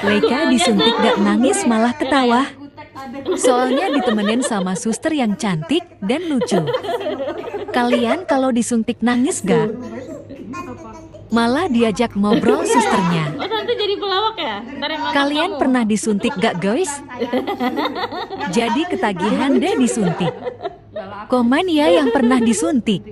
Leka disuntik gak nangis malah ketawa. Soalnya ditemenin sama suster yang cantik dan lucu. Kalian kalau disuntik nangis gak? Malah diajak ngobrol susternya. Oh, ya? Kalian pernah disuntik gak guys? Jadi ketagihan deh disuntik. Komen ya yang pernah disuntik.